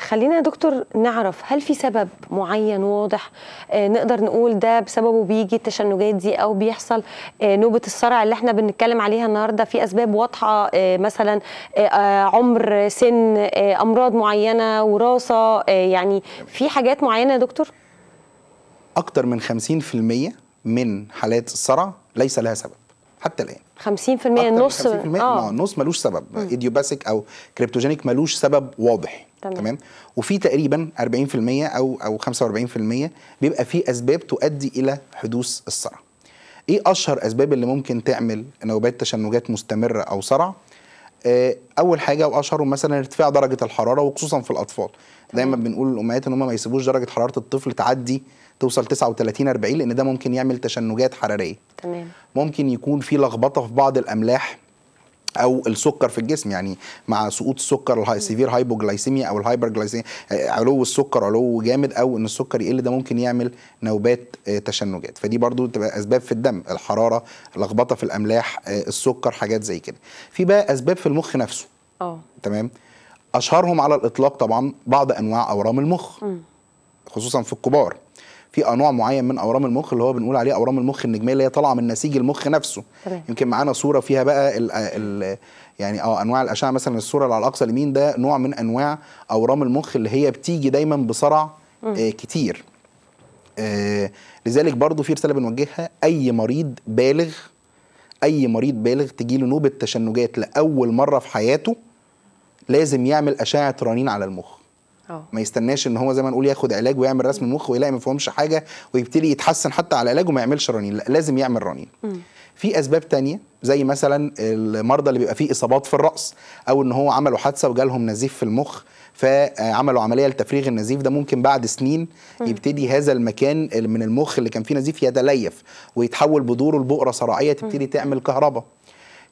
خلينا يا دكتور نعرف هل في سبب معين واضح آه، نقدر نقول ده بسببه بيجي التشنجات دي او بيحصل آه، نوبه الصرع اللي احنا بنتكلم عليها النهارده في اسباب واضحه آه، مثلا عمر سن امراض معينه وراثه يعني في حاجات معينه يا دكتور اكتر من 50% من حالات الصرع ليس لها سبب حتى الان 50% النص 50% اه نص ملوش سبب ايديوباسيك او كريبتوجينيك ملوش سبب واضح تمام, تمام؟ وفي تقريبا 40% او او 45% بيبقى في اسباب تؤدي الى حدوث الصرع ايه اشهر اسباب اللي ممكن تعمل نوبات تشنجات مستمره او صرع آه، اول حاجه واشهرهم مثلا ارتفاع درجه الحراره وخصوصا في الاطفال دايما بنقول للامهات ان هم ما يسيبوش درجه حراره الطفل تعدي توصل 39 40 لان ده ممكن يعمل تشنجات حراريه تمام ممكن يكون في لخبطه في بعض الاملاح او السكر في الجسم يعني مع سقوط السكر الهاي سيفير هايبوجلايسيميا او الهايبرجلايسيميا آه، علو السكر علو جامد او ان السكر يقل ده ممكن يعمل نوبات آه، تشنجات فدي برضو تبقى اسباب في الدم الحراره لخبطه في الاملاح آه، السكر حاجات زي كده في بقى اسباب في المخ نفسه اه تمام اشهرهم على الاطلاق طبعا بعض انواع اورام المخ خصوصا في الكبار في انواع معين من اورام المخ اللي هو بنقول عليه اورام المخ النجميه اللي هي طالعه من نسيج المخ نفسه طبعا. يمكن معانا صوره فيها بقى الـ آه، الـ يعني اه انواع الاشعه مثلا الصوره اللي على الاقصى اليمين ده نوع من انواع اورام المخ اللي هي بتيجي دايما بصرع آه كتير آه لذلك برضو في رساله بنوجهها اي مريض بالغ اي مريض بالغ تجيله نوبه تشنجات لاول مره في حياته لازم يعمل اشعه رنين على المخ اه. ما يستناش ان هو زي ما نقول ياخد علاج ويعمل رسم مخ ويلاقي ما فهمش حاجه ويبتدي يتحسن حتى على علاجه ما يعملش رنين لا لازم يعمل رنين في اسباب تانية زي مثلا المرضى اللي بيبقى فيه اصابات في الراس او ان هو عملوا حادثه وجالهم نزيف في المخ فعملوا عمليه لتفريغ النزيف ده ممكن بعد سنين يبتدي هذا المكان من المخ اللي كان فيه نزيف يتليف ويتحول بدوره لبؤره صراعيه تبتدي تعمل كهرباء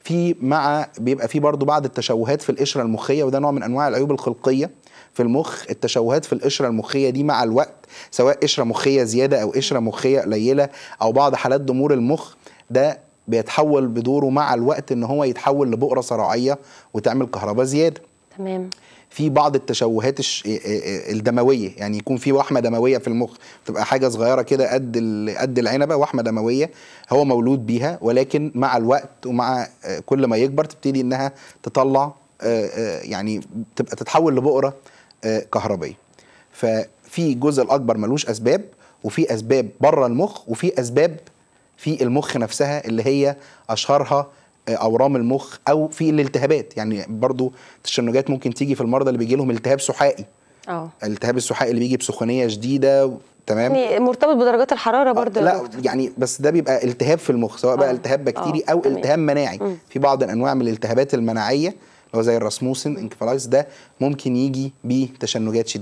في مع بيبقى في برضه بعض التشوهات في القشره المخيه وده نوع من انواع العيوب الخلقيه في المخ التشوهات في القشره المخيه دي مع الوقت سواء قشره مخيه زياده او قشره مخيه قليله او بعض حالات ضمور المخ ده بيتحول بدوره مع الوقت ان هو يتحول لبؤره صراعيه وتعمل كهرباء زياده تمام في بعض التشوهات الدمويه يعني يكون في وحمه دمويه في المخ تبقى حاجه صغيره كده قد قد العنبه وحمه دمويه هو مولود بيها ولكن مع الوقت ومع كل ما يكبر تبتدي انها تطلع آه، آه، يعني تبقى تتحول لبؤره آه، كهربائيه ففي جزء الاكبر ملوش اسباب وفي اسباب بره المخ وفي اسباب في المخ نفسها اللي هي اشهرها اورام المخ او في الالتهابات يعني برضو التشنجات ممكن تيجي في المرضى اللي بيجي لهم التهاب سحائي اه الالتهاب السحائي اللي بيجي بسخونيه شديده تمام يعني مرتبط بدرجات الحراره برضه لا يعني بس ده بيبقى التهاب في المخ سواء بقى التهاب بكتيري او تمام. التهاب مناعي م. في بعض الانواع من الالتهابات المناعيه اللي هو زي الراسموسن انكفالايز ده ممكن يجي بتشنجات شديده